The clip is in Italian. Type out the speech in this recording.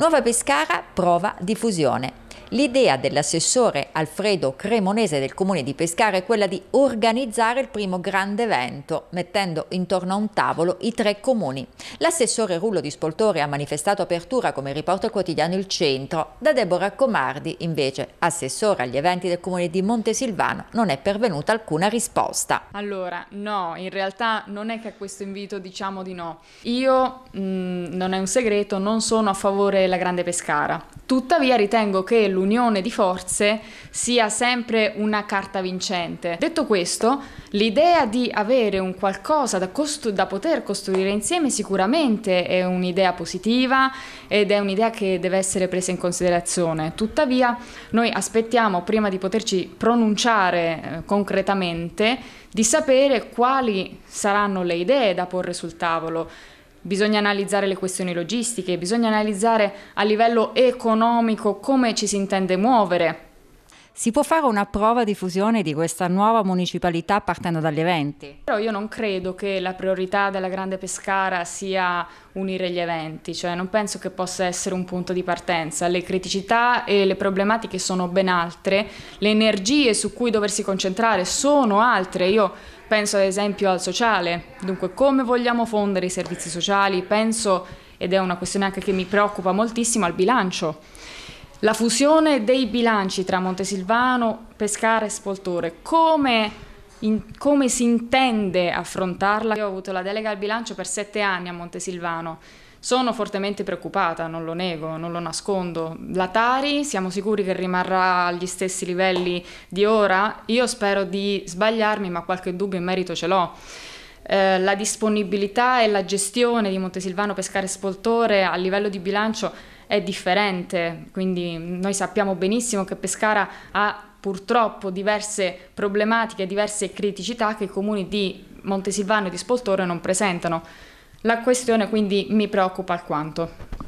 Nuova Pescara, prova diffusione. L'idea dell'assessore Alfredo Cremonese del comune di Pescara è quella di organizzare il primo grande evento, mettendo intorno a un tavolo i tre comuni. L'assessore Rullo di Spoltore ha manifestato apertura come riporta il quotidiano Il Centro. Da Deborah Comardi, invece, assessore agli eventi del comune di Montesilvano, non è pervenuta alcuna risposta. Allora, no, in realtà non è che a questo invito diciamo di no. Io, mh, mm, non è un segreto, non sono a favore della Grande Pescara. Tuttavia ritengo che l'unione di forze sia sempre una carta vincente. Detto questo, l'idea di avere un qualcosa da, costru- da poter costruire insieme sicuramente è un'idea positiva ed è un'idea che deve essere presa in considerazione. Tuttavia, noi aspettiamo prima di poterci pronunciare eh, concretamente di sapere quali saranno le idee da porre sul tavolo Bisogna analizzare le questioni logistiche, bisogna analizzare a livello economico come ci si intende muovere si può fare una prova di fusione di questa nuova municipalità partendo dagli eventi? Però io non credo che la priorità della Grande Pescara sia unire gli eventi, cioè non penso che possa essere un punto di partenza. Le criticità e le problematiche sono ben altre, le energie su cui doversi concentrare sono altre. Io penso ad esempio al sociale, dunque come vogliamo fondere i servizi sociali, penso, ed è una questione anche che mi preoccupa moltissimo, al bilancio la fusione dei bilanci tra Montesilvano, Pescara e Spoltore, come in, come si intende affrontarla. Io ho avuto la delega al bilancio per sette anni a Montesilvano. Sono fortemente preoccupata, non lo nego, non lo nascondo. La Tari siamo sicuri che rimarrà agli stessi livelli di ora? Io spero di sbagliarmi, ma qualche dubbio in merito ce l'ho. Eh, la disponibilità e la gestione di Montesilvano Pescare Spoltore a livello di bilancio è differente, quindi noi sappiamo benissimo che Pescara ha purtroppo diverse problematiche, diverse criticità che i comuni di Montesilvano e di Spoltore non presentano. La questione quindi mi preoccupa alquanto.